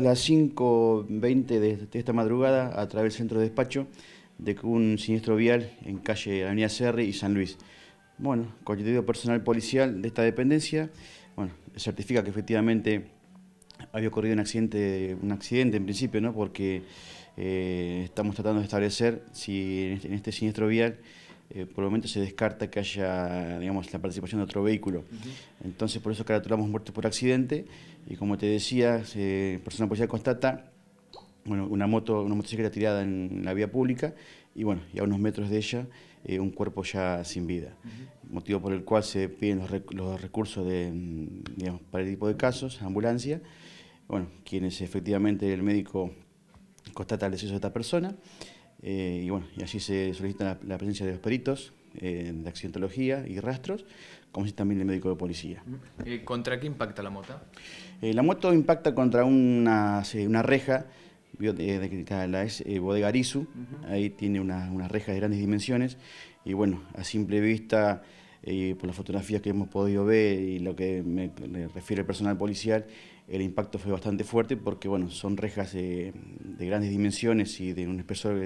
a las 5.20 de, esta madrugada a través del centro de despacho de un siniestro vial en calle Avenida Cerri y San Luis. Bueno, constituido personal policial de esta dependencia, bueno, certifica que efectivamente había ocurrido un accidente, un accidente en principio, Porque eh, estamos tratando de establecer si en este, este siniestro vial eh, por el momento se descarta que haya digamos, la participación de otro vehículo. Entonces, por eso caracteramos muerte por accidente. Y como te decía, eh, persona policial constata bueno, una moto, una motocicleta tirada en la vía pública y bueno, a unos metros de ella eh, un cuerpo ya sin vida. Motivo por el cual se piden los, recursos de, para el tipo de casos, ambulancia. Bueno, quienes efectivamente el médico constata el deseo de esta persona. Eh, y bueno, y allí se solicita la, presencia de los peritos eh, de accidentología y rastros, como si también el médico de policía. Eh, ¿Contra qué impacta la moto? la moto impacta contra una, una reja la es eh, ahí tiene una reja de grandes dimensiones y bueno, a simple vista y por las fotografías que hemos podido ver y lo que me, refiere el personal policial, el impacto fue bastante fuerte porque bueno, son rejas de grandes dimensiones y de un espesor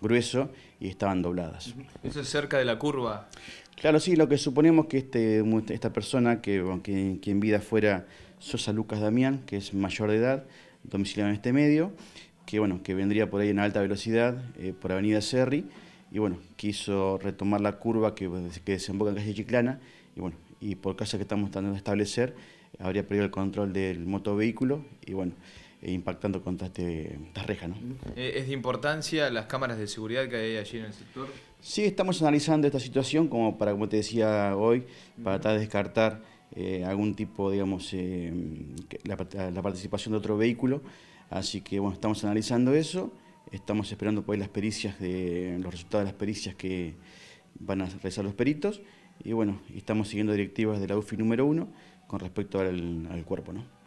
grueso y estaban dobladas. ¿Eso es cerca de la curva? Claro, sí, lo que suponemos que este, esta persona, que, en vida fuera Sosa Lucas Damián, que es mayor de edad, domiciliado en este medio, que bueno, que vendría por ahí en alta velocidad eh, por Avenida Serri, y bueno, quiso retomar la curva que, pues, que desemboca en calle Chiclana y bueno, y por casa que estamos tratando de establecer, habría perdido el control del motovehículo y bueno, e impactando contra este, esta reja. ¿no? Eh, ¿Es de importancia las cámaras de seguridad que hay allí en el sector? Sí, estamos analizando esta situación como para, como te decía hoy, para tratar de descartar eh, algún tipo, digamos, eh, la, la participación de otro vehículo. Así que bueno, estamos analizando eso. Estamos esperando las pericias, de, los resultados de las pericias que van a realizar los peritos. Y bueno, estamos siguiendo directivas de la UFI número uno con respecto al, al cuerpo, ¿no?